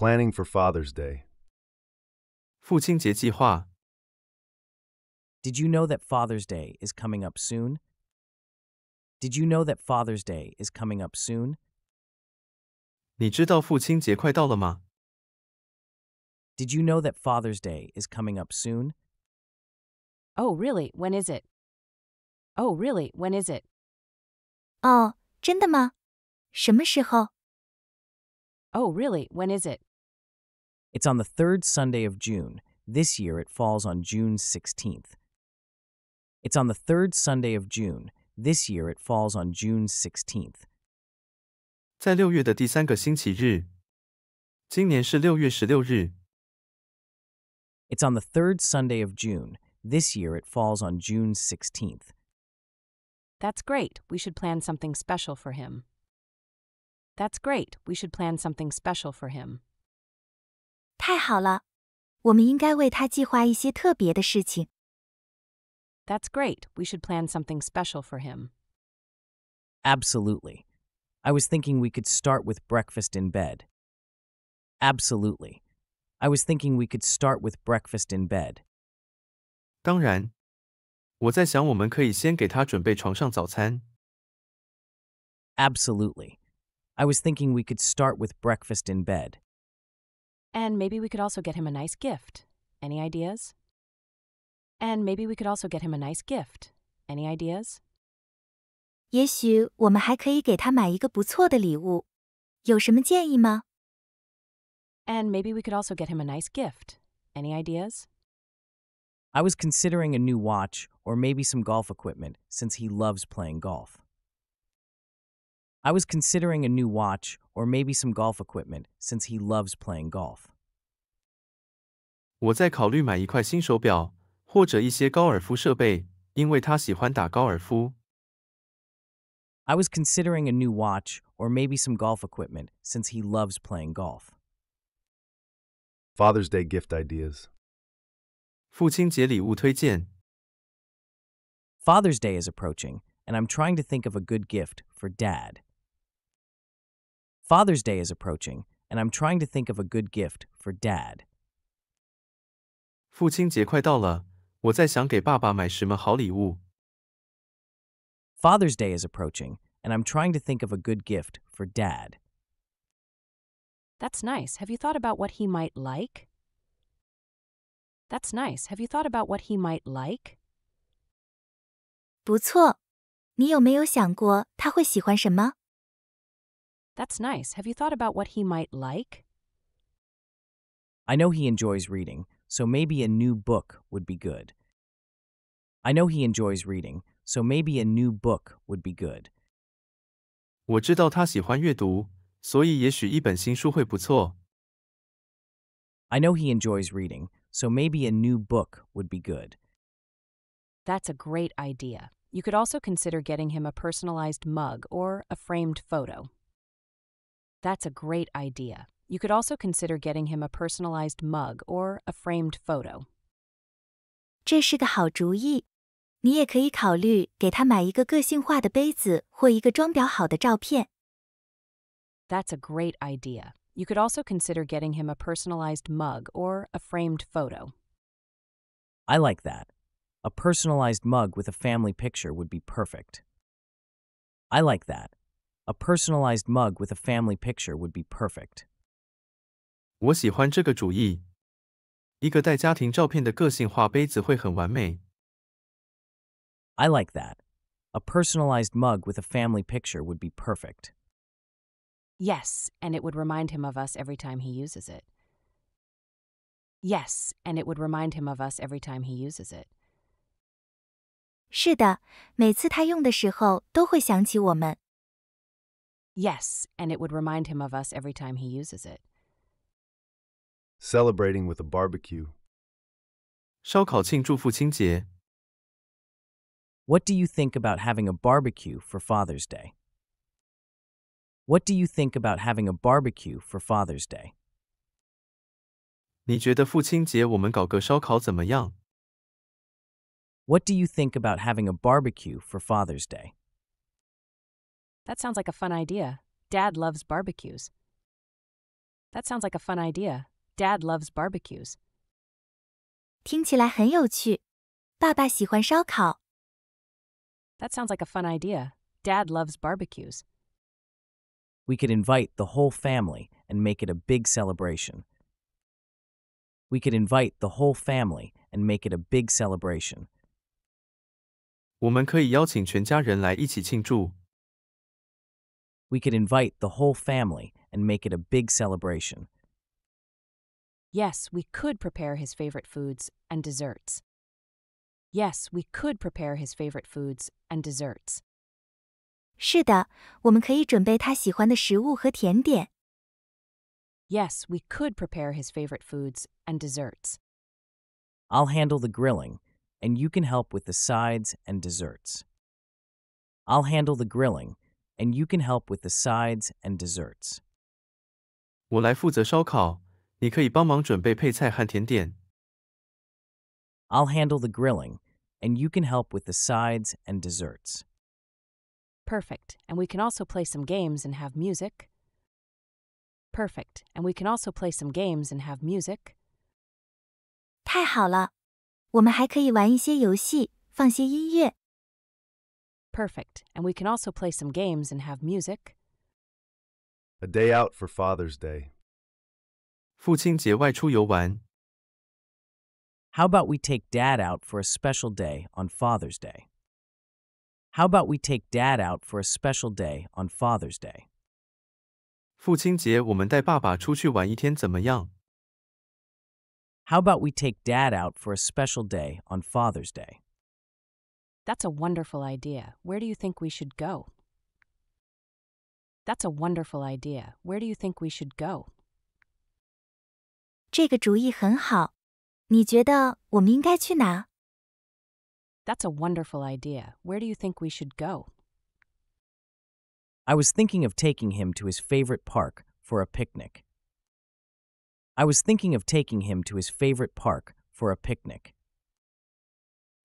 Planning for Father's Day. Did you know that Father's Day is coming up soon? Did you know that Father's Day is coming up soon? Did you know that Father's Day is coming up soon? Oh, really? When is it? Oh, really? When is it? Oh, really? When is it? It's on the third Sunday of June. This year it falls on June 16th. It's on the third Sunday of June. This year it falls on June 16th. 在六月的第三个星期日，今年是六月十六日。It's on the third Sunday of June. This year it falls on June 16th. That's great. We should plan something special for him. That's great. We should plan something special for him. 太好了，我们应该为他计划一些特别的事情。That's great. We should plan something special for him. Absolutely. I was thinking we could start with breakfast in bed. Absolutely. I was thinking we could start with breakfast in bed. 当然，我在想我们可以先给他准备床上早餐。Absolutely. I was thinking we could start with breakfast in bed. And maybe we could also get him a nice gift. Any ideas? And maybe we could also get him a nice gift. Any ideas? 也许我们还可以给他买一个不错的礼物，有什么建议吗？And maybe we could also get him a nice gift. Any ideas? I was considering a new watch or maybe some golf equipment since he loves playing golf. I was considering a new watch or maybe some golf equipment since he loves playing golf. 我在考虑买一块新手表或者一些高尔夫设备，因为他喜欢打高尔夫。I was considering a new watch or maybe some golf equipment since he loves playing golf. Father's Day gift ideas. Father's Day is approaching, and I'm trying to think of a good gift for Dad. Father's Day is approaching, and I'm trying to think of a good gift for Dad. 父亲节快到了，我在想给爸爸买什么好礼物。Father's Day is approaching, and I'm trying to think of a good gift for Dad. That's nice. Have you thought about what he might like? That's nice. Have you thought about what he might like? 不错，你有没有想过他会喜欢什么？that's nice. Have you thought about what he might like? I know he enjoys reading, so maybe a new book would be good. I know he enjoys reading, so maybe a new book would be good. I know he enjoys reading, so maybe a new book would be good. That's a great idea. You could also consider getting him a personalized mug or a framed photo. That's a great idea. You could also consider getting him a personalized mug or a framed photo. 这是个好主意。你也可以考虑给他买一个个性化的杯子或一个装裱好的照片。That's a great idea. You could also consider getting him a personalized mug or a framed photo. I like that. A personalized mug with a family picture would be perfect. I like that. A personalized mug with a family picture would be perfect. 我喜欢这个主意。一个带家庭照片的个性化杯子会很完美。I like that. A personalized mug with a family picture would be perfect. Yes, and it would remind him of us every time he uses it. Yes, and it would remind him of us every time he uses it. 是的，每次他用的时候都会想起我们。Yes, and it would remind him of us every time he uses it. Celebrating with a barbecue. 烧烤庆祝父亲节. What do you think about having a barbecue for Father's Day? What do you think about having a barbecue for Father's Day? 你觉得父亲节我们搞个烧烤怎么样? What do you think about having a barbecue for Father's Day? That sounds like a fun idea. Dad loves barbecues. That sounds like a fun idea. Dad loves barbecues. 听起来很有趣。爸爸喜欢烧烤。That sounds like a fun idea. Dad loves barbecues. We could invite the whole family and make it a big celebration. We could invite the whole family and make it a big celebration. 我们可以邀请全家人来一起庆祝。we could invite the whole family and make it a big celebration. Yes, we could prepare his favorite foods and desserts. Yes, we could prepare his favorite foods and desserts. 是的，我们可以准备他喜欢的食物和甜点。Yes, we could prepare his favorite foods and desserts. I'll handle the grilling, and you can help with the sides and desserts. I'll handle the grilling, and you can help with the sides and desserts. 我来负责烧烤，你可以帮忙准备配菜和甜点。I'll handle the grilling, and you can help with the sides and desserts. Perfect. And we can also play some games and have music. Perfect. And we can also play some games and have music. 太好了，我们还可以玩一些游戏，放些音乐。Perfect. And we can also play some games and have music. A day out for Father's Day. how about we take dad out for a special day on Father's Day? How about we take dad out for a special day on Father's Day? How about we take dad out for a special day on Father's Day? That's a wonderful idea. Where do you think we should go? That's a wonderful idea. Where do you think we should go? That's a wonderful idea. Where do you think we should go? I was thinking of taking him to his favorite park for a picnic. I was thinking of taking him to his favorite park for a picnic.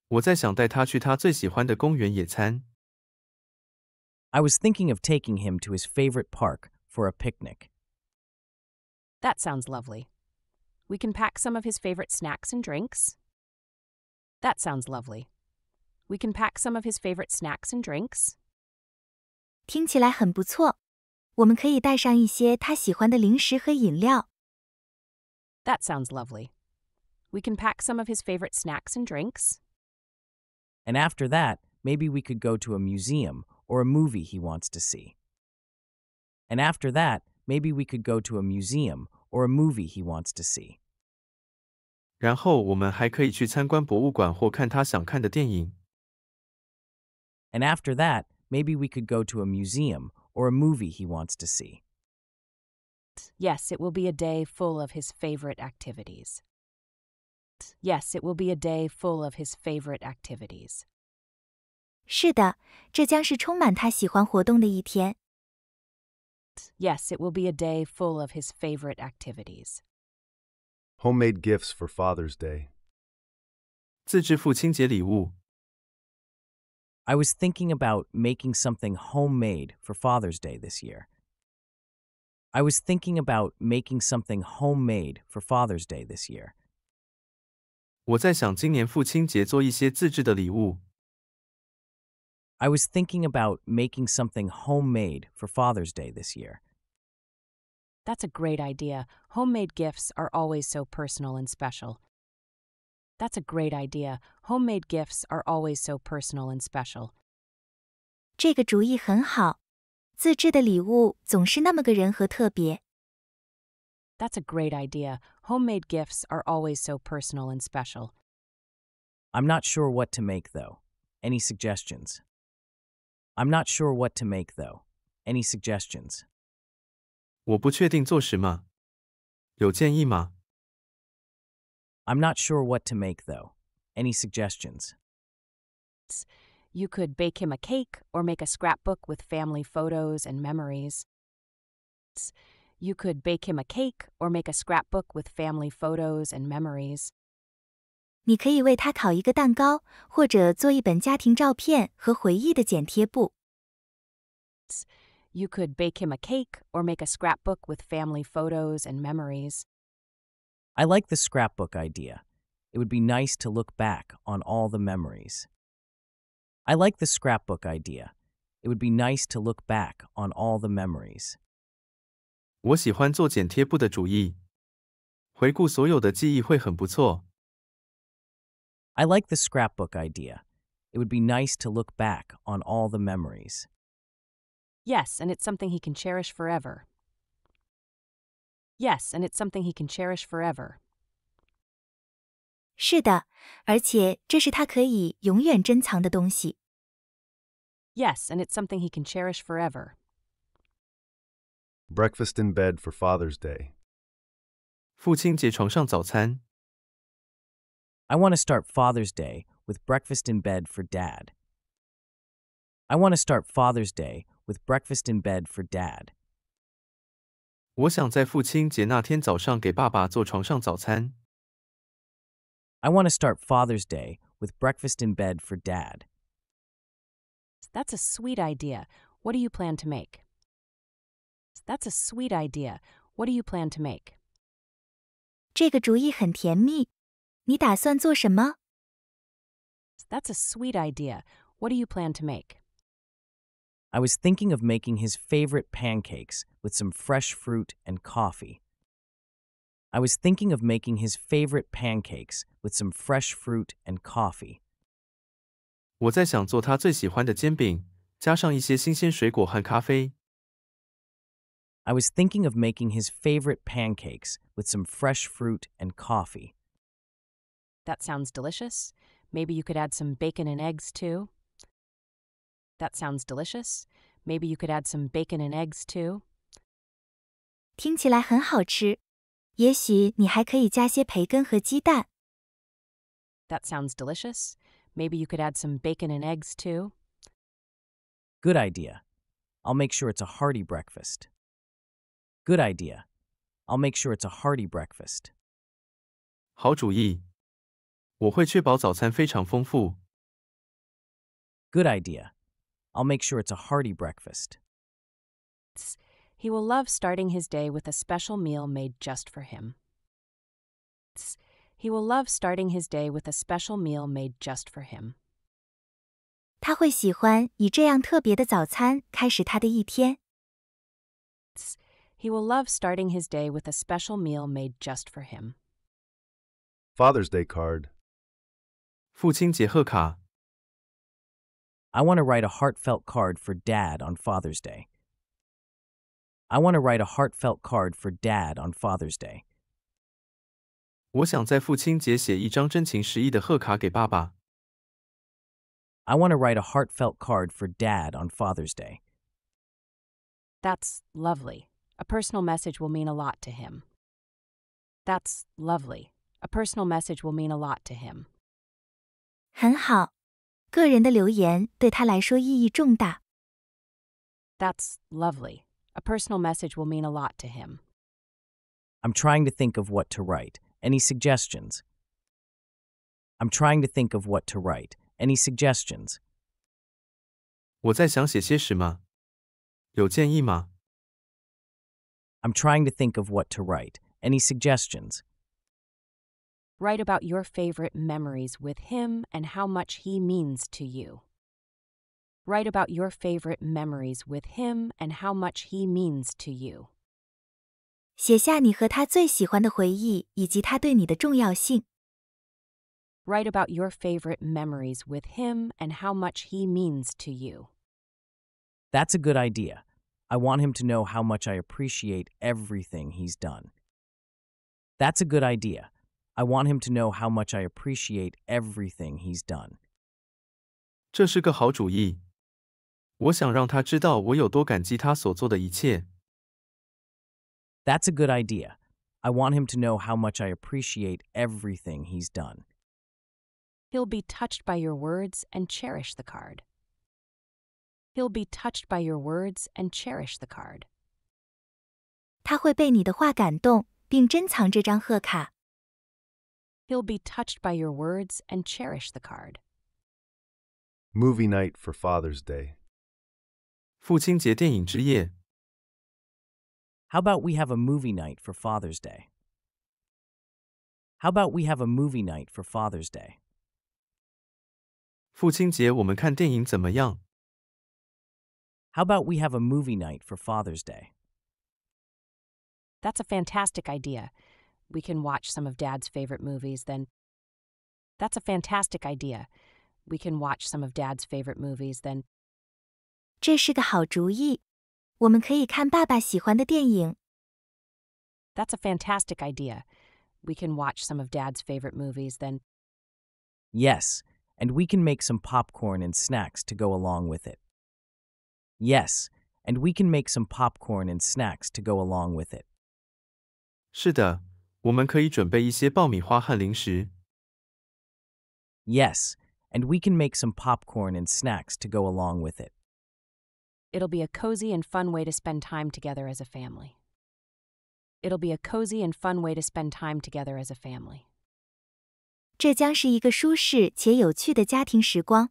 我在想带他去他最喜欢的公园野餐。I was thinking of taking him to his favorite park for a picnic. That sounds lovely. We can pack some of his favorite snacks and drinks. That sounds lovely. We can pack some of his favorite snacks and drinks. 听起来很不错，我们可以带上一些他喜欢的零食和饮料。That sounds lovely. We can pack some of his favorite snacks and drinks. And after that, maybe we could go to a museum or a movie he wants to see. And after that, maybe we could go to a museum or a movie he wants to see. 然后我们还可以去参观博物馆或看他想看的电影。And after that, maybe we could go to a museum or a movie he wants to see. Yes, it will be a day full of his favorite activities. Yes, it will be a day full of his favorite activities. 是的，这将是充满他喜欢活动的一天。Yes, it will be a day full of his favorite activities. Homemade gifts for Father's Day. 自制父亲节礼物。I was thinking about making something homemade for Father's Day this year. I was thinking about making something homemade for Father's Day this year. 我在想今年父亲节做一些自制的礼物。I was thinking about making something homemade for Father's Day this year. That's a great idea. Homemade gifts are always so personal and special. That's a great idea. Homemade gifts are always so personal and special. 这个主意很好，自制的礼物总是那么个人和特别。That's a great idea. Homemade gifts are always so personal and special. I'm not sure what to make, though. Any suggestions? I'm not sure what to make, though. Any suggestions? 我不确定做什么。有建议吗? I'm not sure what to make, though. Any suggestions? You could bake him a cake or make a scrapbook with family photos and memories. You could bake him a cake or make a scrapbook with family photos and memories. 你可以为他烤一个蛋糕，或者做一本家庭照片和回忆的剪贴簿。You could bake him a cake or make a scrapbook with family photos and memories. I like the scrapbook idea. It would be nice to look back on all the memories. I like the scrapbook idea. It would be nice to look back on all the memories. I like the scrapbook idea. It would be nice to look back on all the memories. Yes, and it's something he can cherish forever. Yes, and it's something he can cherish forever. 是的，而且这是他可以永远珍藏的东西。Yes, and it's something he can cherish forever breakfast in bed for Father's Day. I want to start Father's Day with breakfast in bed for Dad. I want to start Father's Day with breakfast in bed for Dad. I want to start Father's Day with breakfast in bed for Dad. That's a sweet idea. What do you plan to make? That's a sweet idea. What do you plan to make? That's a sweet idea. What do you plan to make? I was thinking of making his favorite pancakes with some fresh fruit and coffee. I was thinking of making his favorite pancakes with some fresh fruit and coffee. 我在想做他最喜欢的煎饼，加上一些新鲜水果和咖啡。I was thinking of making his favorite pancakes with some fresh fruit and coffee. That sounds delicious. Maybe you could add some bacon and eggs too. That sounds delicious. Maybe you could add some bacon and eggs too. 听起来很好吃，也许你还可以加些培根和鸡蛋。That sounds delicious. Maybe you could add some bacon and eggs too. Good idea. I'll make sure it's a hearty breakfast. Good idea. I'll make sure it's a hearty breakfast. 好主意，我会确保早餐非常丰富。Good idea. I'll make sure it's a hearty breakfast. He will love starting his day with a special meal made just for him. He will love starting his day with a special meal made just for him. 他会喜欢以这样特别的早餐开始他的一天。he will love starting his day with a special meal made just for him. Father's Day card. I want to write a heartfelt card for Dad on Father's Day. I want to write a heartfelt card for Dad on Father's Day. I want to write a heartfelt card for Dad on Father's Day. That's lovely. A personal message will mean a lot to him. That's lovely. A personal message will mean a lot to him. 很好，个人的留言对他来说意义重大。That's lovely. A personal message will mean a lot to him. I'm trying to think of what to write. Any suggestions? I'm trying to think of what to write. Any suggestions? 我在想写些什么？有建议吗？I'm trying to think of what to write. Any suggestions? Write about your favorite memories with him and how much he means to you. Write about your favorite memories with him and how much he means to you. Write about your favorite memories with him and how much he means to you. That's a good idea. I want him to know how much I appreciate everything he's done. That's a good idea. I want him to know how much I appreciate everything he's done. 这是个好主意。我想让他知道我有多感激他所做的一切。That's a good idea. I want him to know how much I appreciate everything he's done. He'll be touched by your words and cherish the card. He'll be touched by your words and cherish the card. 他会被你的话感动，并珍藏这张贺卡。He'll be touched by your words and cherish the card. Movie night for Father's Day. How about we have a movie night for Father's Day? How about we have a movie night for Father's Day? 父亲节我们看电影怎么样？how about we have a movie night for Father's Day? That's a fantastic idea. We can watch some of Dad's favorite movies, then. That's a fantastic idea. We can watch some of Dad's favorite movies, then. 这是个好主意。我们可以看爸爸喜欢的电影。That's a fantastic idea. We can watch some of Dad's favorite movies, then. Yes, and we can make some popcorn and snacks to go along with it. Yes, and we can make some popcorn and snacks to go along with it. Yes, and we can make some popcorn and snacks to go along with it. It'll be a cozy and fun way to spend time together as a family. It'll be a cozy and fun way to spend time together as a family. 这将是一个舒适且有趣的家庭时光。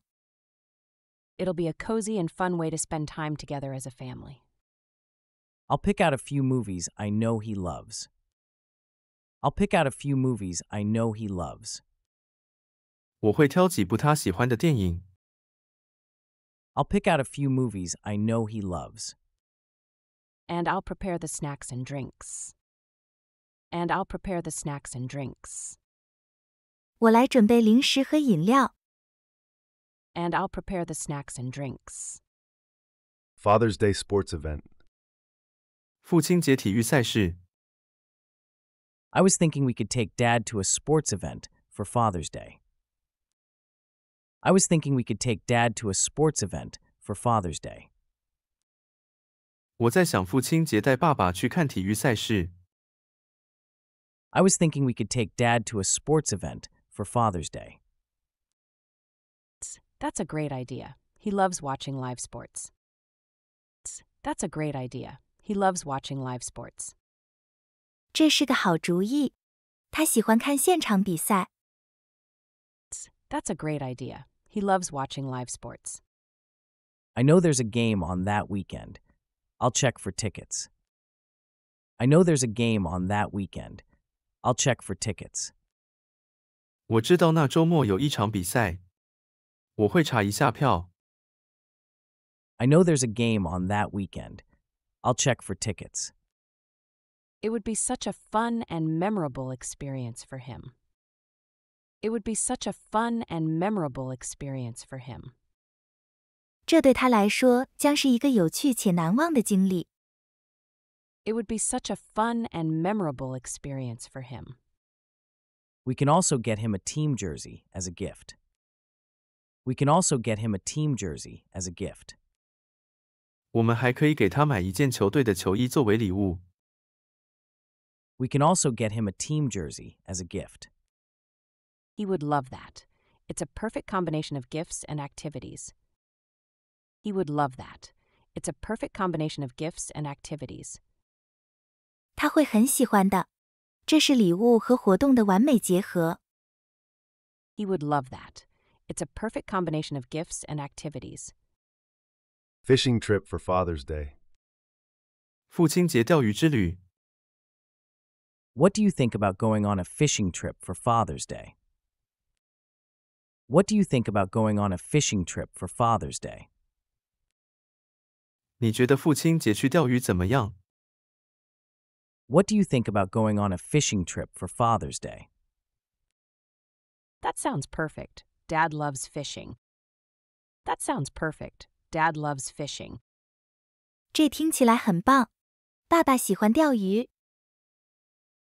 It'll be a cozy and fun way to spend time together as a family. I'll pick out a few movies I know he loves. I'll pick out a few movies I know he loves. 我会挑几部他喜欢的电影。I'll pick out a few movies I know he loves. And I'll prepare the snacks and drinks. And I'll prepare the snacks and drinks. 我来准备零食和饮料。and I'll prepare the snacks and drinks. Father's Day sports event. I was thinking we could take Dad to a sports event for Father's Day. I was thinking we could take Dad to a sports event for Father's Day. I was thinking we could take Dad to a sports event for Father's Day. That's a great idea. He loves watching live sports. That's a great idea. He loves watching live sports. 这是个好主意。他喜欢看现场比赛。That's a great idea. He loves watching live sports. I know there's a game on that weekend. I'll check for tickets. I know there's a game on that weekend. I'll check for tickets. 我知道那周末有一场比赛，I know there's a game on that weekend. I'll check for tickets. It would be such a fun and memorable experience for him. It would be such a fun and memorable experience for him. 这对他来说将是一个有趣且难忘的经历。It would be such a fun and memorable experience for him. We can also get him a team jersey as a gift. We can also get him a team jersey as a gift. We can also get him a team jersey as a gift. He would love that. It's a perfect combination of gifts and activities. He would love that. It's a perfect combination of gifts and activities. He would love that. It's a perfect combination of gifts and activities. Fishing trip for Father's Day. What do you think about going on a fishing trip for Father's Day? What do you think about going on a fishing trip for Father's Day? What do you think about going on a fishing trip for Father's Day? That sounds perfect. Dad loves fishing. That sounds perfect. Dad loves fishing. 这听起来很棒。爸爸喜欢钓鱼。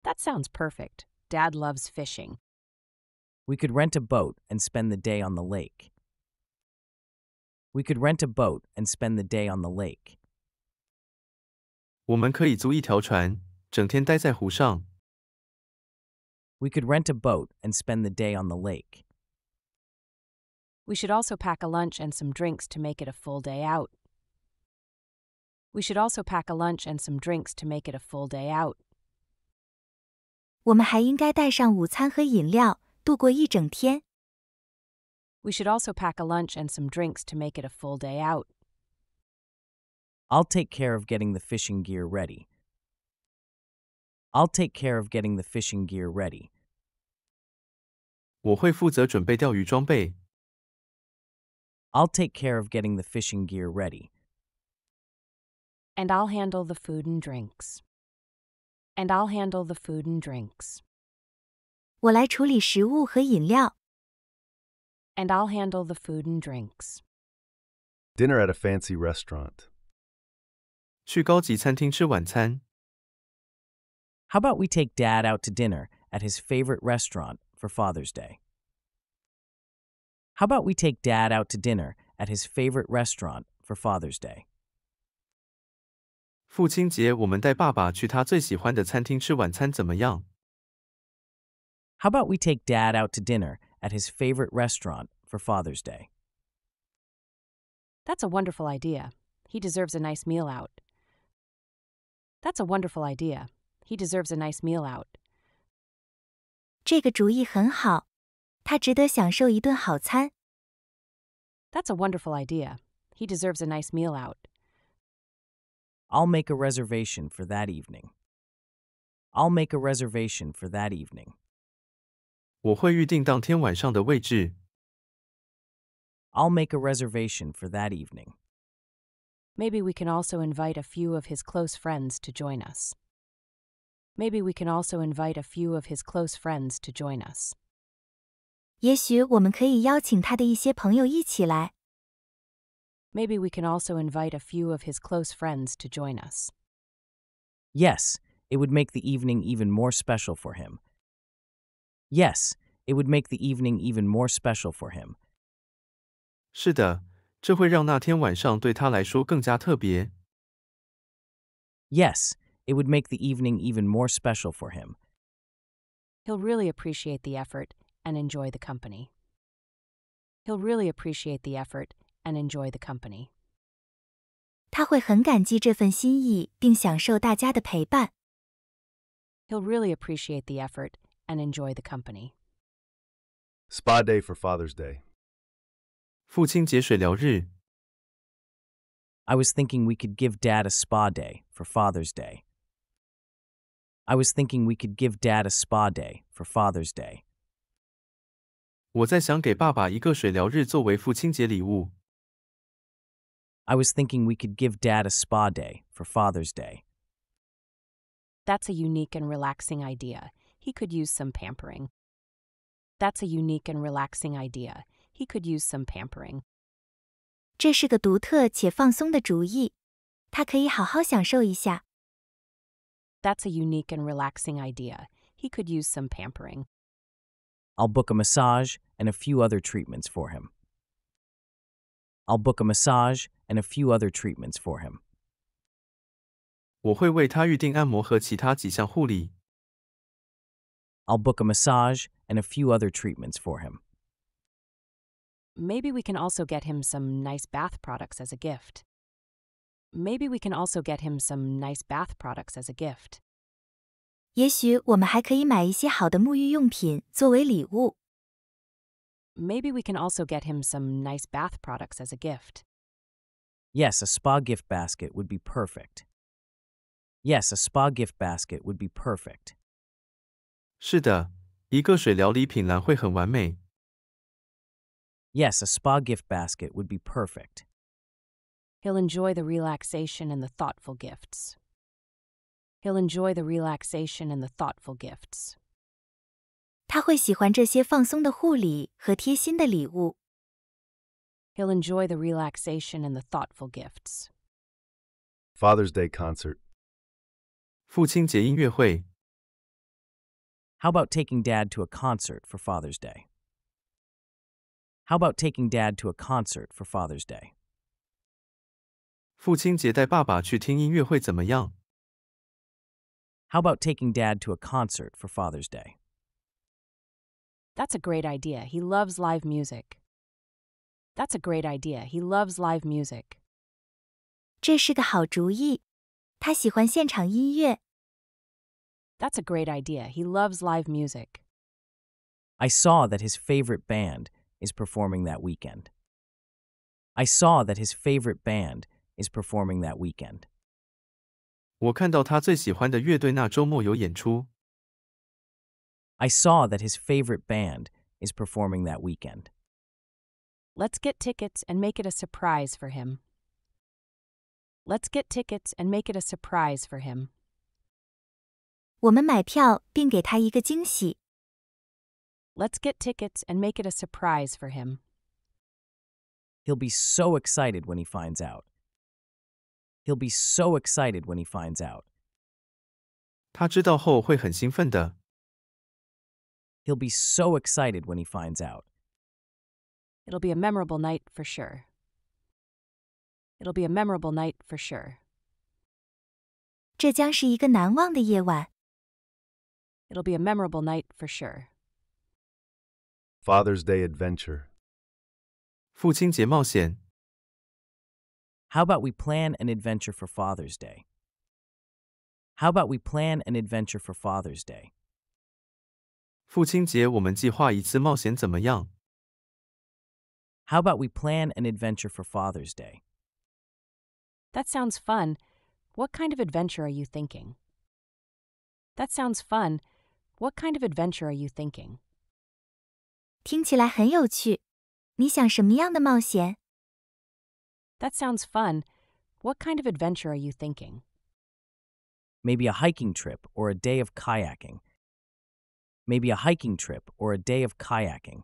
That sounds perfect. Dad loves fishing. We could rent a boat and spend the day on the lake. We could rent a boat and spend the day on the lake. 我们可以租一条船，整天待在湖上。We could rent a boat and spend the day on the lake. We should also pack a lunch and some drinks to make it a full day out. We should also pack a lunch and some drinks to make it a full day out. We should also pack a lunch and some drinks to make it a full day out. I'll take care of getting the fishing gear ready. I'll take care of getting the fishing gear ready. 我会负责准备钓鱼装备。I'll take care of getting the fishing gear ready. And I'll handle the food and drinks. And I'll handle the food and drinks. and i I'll handle the food and drinks. Dinner at a fancy restaurant. How about we take Dad out to dinner at his favorite restaurant for Father's Day? How about we take dad out to dinner at his favorite restaurant for Father's Day? 父亲节，我们带爸爸去他最喜欢的餐厅吃晚餐，怎么样？How about we take Dad out to dinner at his favorite restaurant for Father's Day? That's a wonderful idea. He deserves a nice meal out. That's a wonderful idea. He deserves a nice meal out. 这个主意很好，他值得享受一顿好餐。That's a wonderful idea. He deserves a nice meal out. I'll make a reservation for that evening. I'll make a reservation for that evening. 我会预定当天晚上的位置。I'll make a reservation for that evening. Maybe we can also invite a few of his close friends to join us. Maybe we can also invite a few of his close friends to join us. 也许我们可以邀请他的一些朋友一起来。Maybe we can also invite a few of his close friends to join us. Yes, it would make the evening even more special for him. Yes, it would make the evening even more special for him. 是的，这会让那天晚上对他来说更加特别。Yes, it would make the evening even more special for him. He'll really appreciate the effort and enjoy the company. He'll really appreciate the effort and enjoy the company. 他会很感激这份心意，并享受大家的陪伴。He'll really appreciate the effort and enjoy the company. Spa day for Father's Day. 父亲节水疗日。I was thinking we could give Dad a spa day for Father's Day. I was thinking we could give Dad a spa day for Father's Day. 我在想给爸爸一个水疗日作为父亲节礼物。I was thinking we could give Dad a spa day for Father's Day. That's a unique and relaxing idea. He could use some pampering. That's a unique and relaxing idea. He could use some pampering. 这是个独特且放松的主意，他可以好好享受一下。That's a unique and relaxing idea. He could use some pampering. I'll book a massage and a few other treatments for him. I'll book a massage and a few other treatments for him. i will book a massage and a few other treatments for him. Maybe we can also get him some nice bath products as a gift. Maybe we can also get him some nice bath products as a gift. 也许我们还可以买一些好的沐浴用品作为礼物。Maybe we can also get him some nice bath products as a gift. Yes, a spa gift basket would be perfect. Yes, a spa gift basket would be perfect. Yes, a spa gift basket would be perfect. He'll enjoy the relaxation and the thoughtful gifts. He'll enjoy the relaxation and the thoughtful gifts. 他会喜欢这些放松的护理和贴心的礼物。He'll enjoy the relaxation and the thoughtful gifts. Father's Day concert. 父亲节音乐会。How about taking dad to a concert for Father's Day? How about taking dad to a concert for Father's Day? 父亲节带爸爸去听音乐会怎么样？how about taking dad to a concert for Father's Day? That's a great idea. He loves live music. That's a great idea. He loves live music. 这是个好主意。他喜欢现场音乐。That's a great idea. He loves live music. I saw that his favorite band is performing that weekend. I saw that his favorite band is performing that weekend. 我看到他最喜欢的乐队那周末有演出。I saw that his favorite band is performing that weekend. Let's get tickets and make it a surprise for him. Let's get tickets and make it a surprise for him. 我们买票并给他一个惊喜。Let's get tickets and make it a surprise for him. He'll be so excited when he finds out. He'll be so excited when he finds out. 他知道后会很兴奋的。He'll be so excited when he finds out. It'll be a memorable night for sure. It'll be a memorable night for sure. 这将是一个难忘的夜晚。It'll be a memorable night for sure. Father's Day adventure. 父亲节冒险。how about we plan an adventure for Father's Day? How about we plan an adventure for Father's Day? How about we plan an adventure for Father's Day? That sounds fun. What kind of adventure are you thinking? That sounds fun. What kind of adventure are you thinking? 听起来很有趣。你想什么样的冒险？that sounds fun. What kind of adventure are you thinking? Maybe a hiking trip or a day of kayaking. Maybe a hiking trip or a day of kayaking.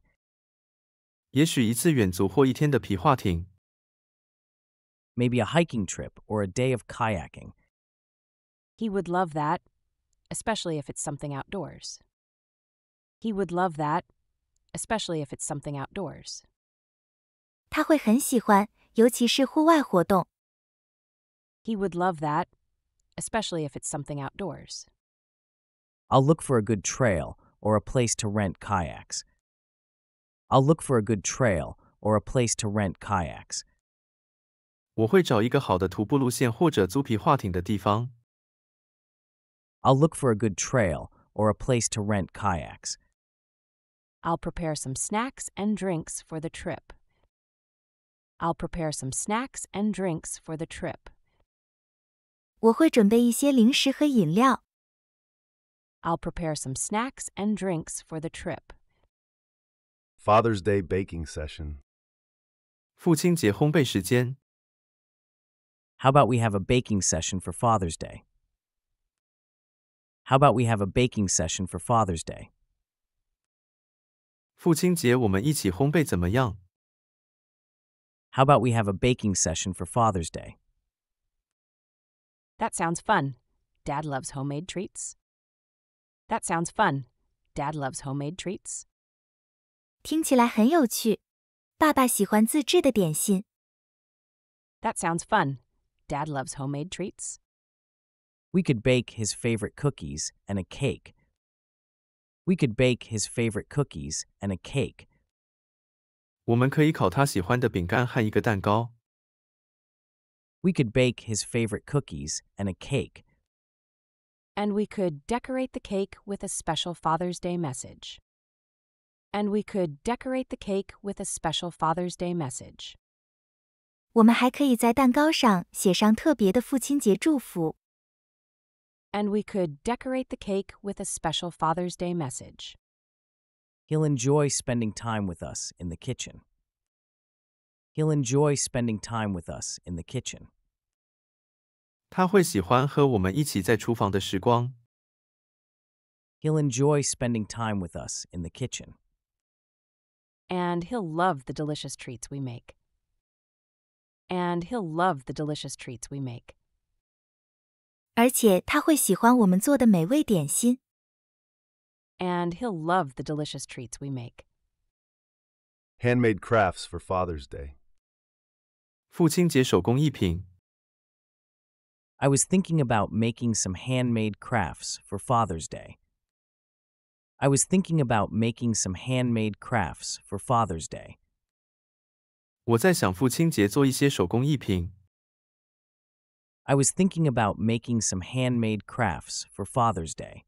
Maybe a hiking trip or a day of kayaking. He would love that, especially if it's something outdoors. He would love that, especially if it's something outdoors. 他会很喜欢，尤其是户外活动。He would love that, especially if it's something outdoors. I'll look for a good trail or a place to rent kayaks. I'll look for a good trail or a place to rent kayaks. 我会找一个好的徒步路线或者租皮划艇的地方。I'll look for a good trail or a place to rent kayaks. I'll prepare some snacks and drinks for the trip. I'll prepare some snacks and drinks for the trip. 我会准备一些零食和饮料。I'll prepare some snacks and drinks for the trip. Father's Day baking session. 父亲节烘焙时间。How about we have a baking session for Father's Day? How about we have a baking session for Father's Day? 父亲节我们一起烘焙怎么样？how about we have a baking session for Father's Day? That sounds fun. Dad loves homemade treats. That sounds fun. Dad loves homemade treats. 听起来很有趣。爸爸喜欢自制的点心。That sounds fun. Dad loves homemade treats. We could bake his favorite cookies and a cake. We could bake his favorite cookies and a cake. 我们可以烤他喜欢的饼干和一个蛋糕。We could bake his favorite cookies and a cake. And we could decorate the cake with a special Father's Day message. And we could decorate the cake with a special Father's Day message. 我们还可以在蛋糕上写上特别的父亲节祝福。And we could decorate the cake with a special Father's Day message. He'll enjoy spending time with us in the kitchen. He'll enjoy spending time with us in the kitchen. he will enjoy spending time with us in the kitchen. And he'll love the delicious treats we make. And he'll love the delicious treats we make. 而且他会喜欢我们做的美味点心。and he'll love the delicious treats we make. Handmade crafts for Father's Day. I was thinking about making some handmade crafts for Father's Day. I was thinking about making some handmade crafts for Father's Day. I was thinking about making some handmade crafts for Father's Day.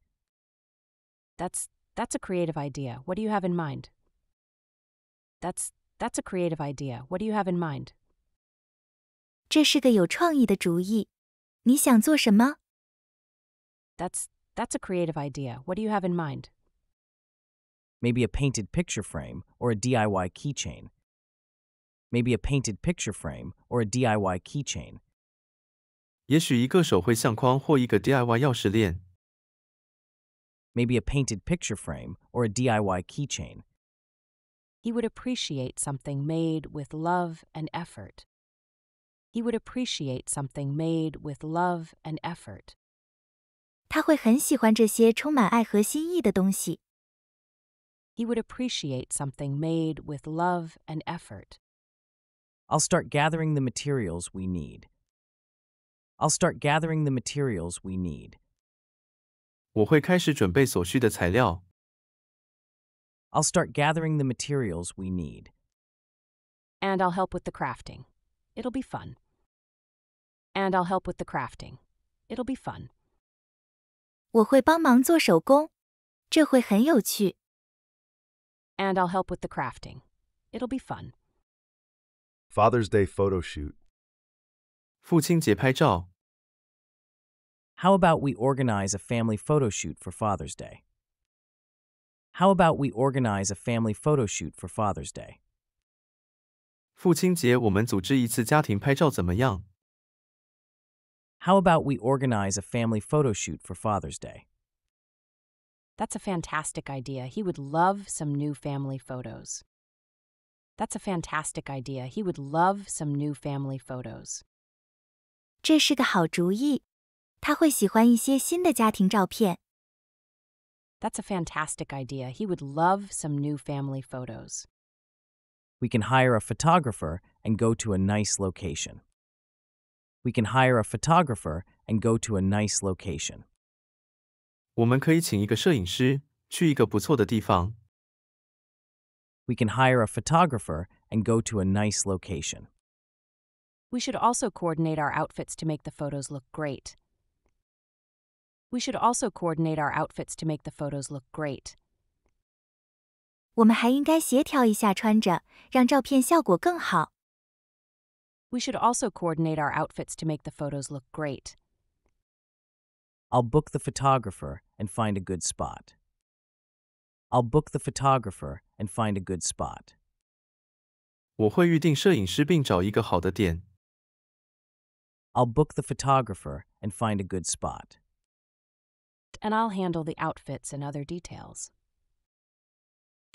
That's that's a creative idea. What do you have in mind? That's that's a creative idea. What do you have in mind? 这是个有创意的主意。你想做什么？That's that's a creative idea. What do you have in mind? Maybe a painted picture frame or a DIY keychain. Maybe a painted picture frame or a DIY keychain. 也许一个手绘相框或一个 DIY 钥匙链。maybe a painted picture frame or a DIY keychain. He would appreciate something made with love and effort. He would appreciate something made with love and effort. He would appreciate something made with love and effort. I'll start gathering the materials we need. I'll start gathering the materials we need. 我会开始准备所需的材料。I'll start gathering the materials we need. And I'll help with the crafting. It'll be fun. And I'll help with the crafting. It'll be fun. 我会帮忙做手工，这会很有趣。And I'll help with the crafting. It'll be fun. Father's Day photo shoot. 父亲节拍照。how about we organize a family photo shoot for Father's Day? How about we organize a family photo shoot for Father's Day? How about we organize a family photo shoot for Father's Day? That's a fantastic idea. He would love some new family photos. That's a fantastic idea. He would love some new family photos. 这是个好主意，他会喜欢一些新的家庭照片。That's a fantastic idea. He would love some new family photos. We can hire a photographer and go to a nice location. We can hire a photographer and go to a nice location. We can hire a photographer and go to a nice location. We should also coordinate our outfits to make the photos look great. We should also coordinate our outfits to make the photos look great. We should also coordinate our outfits to make the photos look great. I'll book the photographer and find a good spot. I'll book the photographer and find a good spot. 我会预定摄影师并找一个好的点。I'll book the photographer and find a good spot and I'll handle the outfits and other details.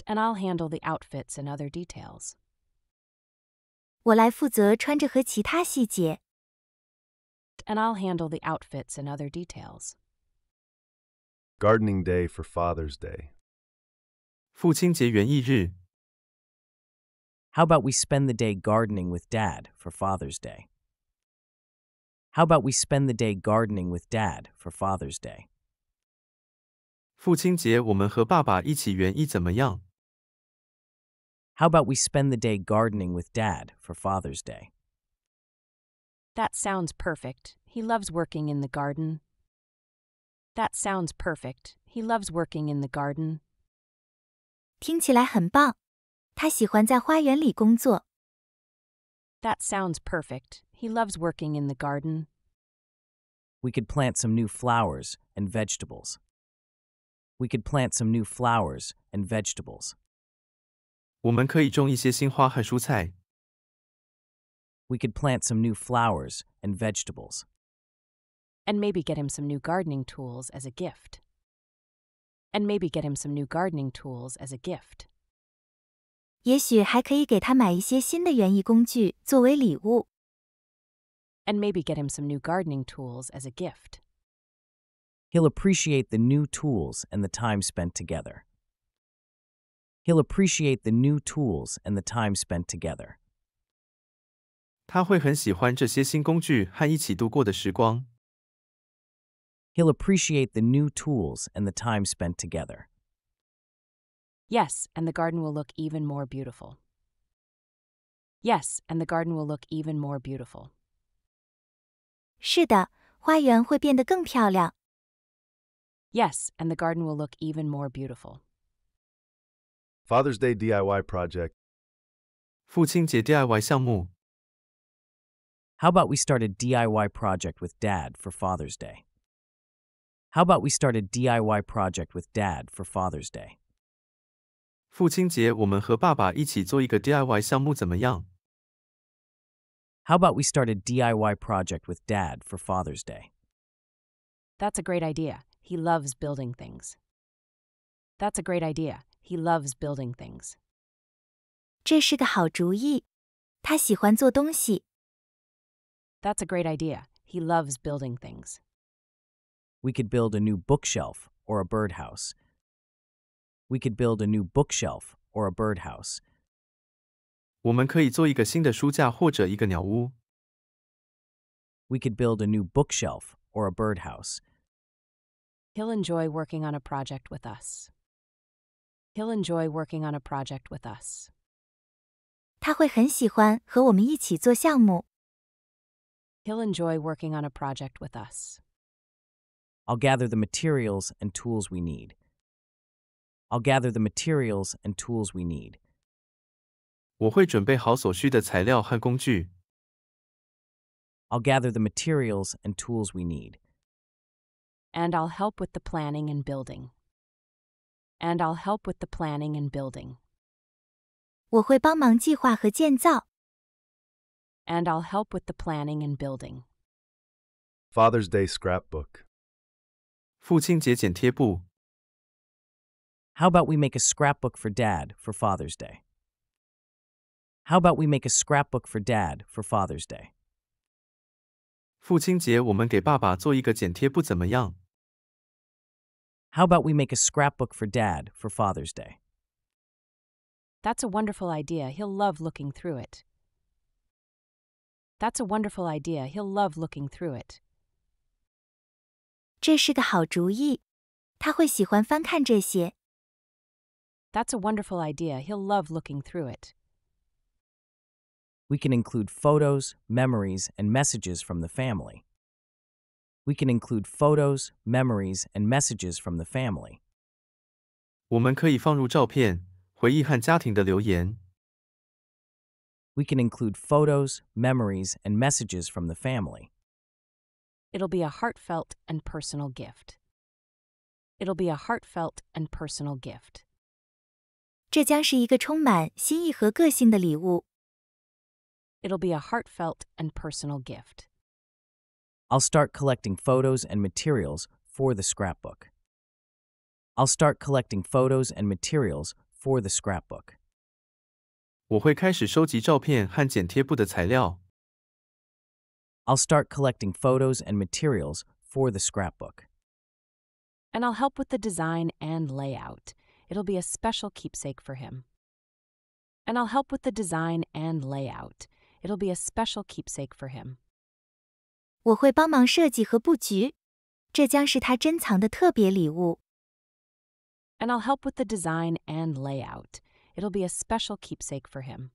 And I'll handle the outfits and other details. 我来负责穿着和其他细节. And i I'll handle the outfits and other details. Gardening Day for Father's Day. 父亲节园艺日. How about we spend the day gardening with Dad for Father's Day? How about we spend the day gardening with Dad for Father's Day? 父亲节我们和爸爸一起园艺怎么样？How about we spend the day gardening with Dad for Father's Day? That sounds perfect. He loves working in the garden. That sounds perfect. He loves working in the garden. 听起来很棒，他喜欢在花园里工作。That sounds perfect. He loves working in the garden. We could plant some new flowers and vegetables we could plant some new flowers and vegetables. We could plant some new flowers and vegetables. And maybe get him some new gardening tools as a gift. And maybe get him some new gardening tools as a gift. And maybe get him some new gardening tools as a gift. He'll appreciate the new tools and the time spent together. He'll appreciate the new tools and the time spent together. he will appreciate the new tools and the time spent together. Yes, and the garden will look even more beautiful. Yes, and the garden will look even more beautiful. 是的，花园会变得更漂亮。Yes, and the garden will look even more beautiful. Father's Day DIY project. 父亲节 DIY about we start a DIY project with Dad for Father's Day? How about we start a DIY project with Dad for Father's Day? 父亲节我们和爸爸一起做一个 DIY about we start a DIY project with Dad for Father's Day? That's a great idea. He loves building things. That's a great idea. He loves building things. That's a great idea. He loves building things. We could build a new bookshelf or a birdhouse. We could build a new bookshelf or a birdhouse. 我们可以做一个新的书架或者一个鸟屋。We could build a new bookshelf or a birdhouse. He'll enjoy working on a project with us. He'll enjoy working on a project with us. he will enjoy working on a project with us. I'll gather the materials and tools we need. I'll gather the materials and tools we need. i will gather the materials and tools we need. And I'll help with the planning and building. And I'll help with the planning and building. 我会帮忙计划和建造。And I'll help with the planning and building. Father's Day scrapbook. 父亲节剪贴簿。How about we make a scrapbook for Dad for Father's Day? How about we make a scrapbook for Dad for Father's Day? 父亲节我们给爸爸做一个剪贴簿怎么样？how about we make a scrapbook for Dad for Father's Day? That's a wonderful idea. He'll love looking through it. That's a wonderful idea. He'll love looking through it. 这是个好主意，他会喜欢翻看这些。That's a wonderful idea. He'll love looking through it. We can include photos, memories, and messages from the family we can include photos, memories, and messages from the family. We can include photos, memories, and messages from the family. It'll be a heartfelt and personal gift. It'll be a heartfelt and personal gift. 这将是一个充满心意和个性的礼物。It'll be a heartfelt and personal gift. I'll start collecting photos and materials for the scrapbook. I'll start collecting photos and materials for the scrapbook. i will start collecting photos and materials for the scrapbook. And I'll help with the design and layout. It'll be a special keepsake for him. And I'll help with the design and layout. It'll be a special keepsake for him. 我会帮忙设计和布局，这将是他珍藏的特别礼物。And I'll help with the design and layout. It'll be a special keepsake for him.